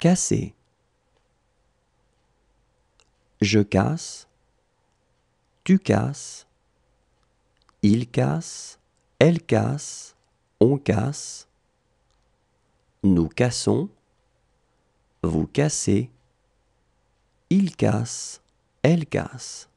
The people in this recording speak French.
casser. Je casse, tu casses, il casse, elle casse, on casse, nous cassons, vous cassez, il casse, elle casse.